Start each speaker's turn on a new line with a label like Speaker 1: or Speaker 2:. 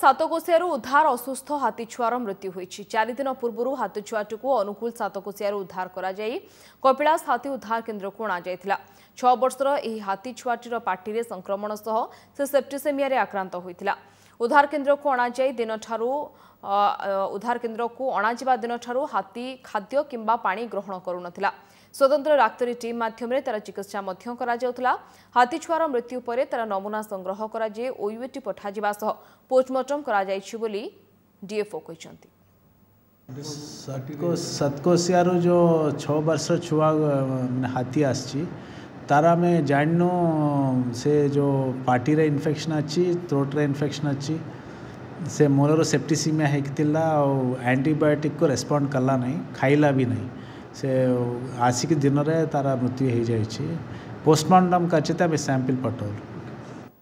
Speaker 1: ସାତକୋଶିଆରୁ ଉଦ୍ଧାର ଅସୁସ୍ଥ ହାତୀଛୁଆର ମୃତ୍ୟୁ ହୋଇଛି ଚାରିଦିନ ପୂର୍ବରୁ ହାତୀଛୁଆଟିକୁ ଅନୁଗୁଳ ସାତକୋଶିଆରୁ ଉଦ୍ଧାର କରାଯାଇ କପିଳାସ ହାତୀ ଉଦ୍ଧାର କେନ୍ଦ୍ରକୁ ଅଣାଯାଇଥିଲା ଛଅ ବର୍ଷର ଏହି ହାତୀଛୁଆଟିର ପାଟିରେ ସଂକ୍ରମଣ ସହ ସେ ସେପ୍ଟିସେମିଆରେ ଆକ୍ରାନ୍ତ ହୋଇଥିଲା ଉଦ୍ଧାର କେନ୍ଦ୍ରକୁ ଅଣାଯାଇ ଦିନଠାରୁ ଉଦ୍ଧାର କେନ୍ଦ୍ରକୁ ଅଣାଯିବା ଦିନଠାରୁ ହାତୀ ଖାଦ୍ୟ କିମ୍ବା ପାଣି ଗ୍ରହଣ କରୁନଥିଲା ସ୍ୱତନ୍ତ୍ର ଡାକ୍ତରୀ ଟିମ୍ ମାଧ୍ୟମରେ ତାର ଚିକିତ୍ସା ମଧ୍ୟ କରାଯାଉଥିଲା ହାତୀ ଛୁଆର ମୃତ୍ୟୁ ପରେ ତାର ନମୁନା ସଂଗ୍ରହ କରାଯାଇ ଓୟୁଏଟି ପଠାଯିବା ସହ ପୋଷ୍ଟମର୍ଟମ୍ କରାଯାଇଛି ବୋଲି ଡିଏଫ୍ଓ କହିଛନ୍ତି
Speaker 2: ସତକୋଶିଆରୁ ଯେଉଁ ଛଅ ବର୍ଷ ଛୁଆ ହାତୀ ଆସିଛି ತಾರಾ ಮೇ ಜಾಂಡ್ನೋ ಸೆ जो ಪಾಟಿ ರ ಇನ್ಫೆಕ್ಷನ್ ಅಚ್ಚಿ ಥ್ರೋಟ್ ರ ಇನ್ಫೆಕ್ಷನ್ ಅಚ್ಚಿ से मोलर सेप्टिसीमिया हेक्तिला को रेस्पंड कला नहीं खाइला भी नहीं से आसिक दिन में तार मृत्यु हो जाए पोस्टमर्टम करें सैंपल पठौलु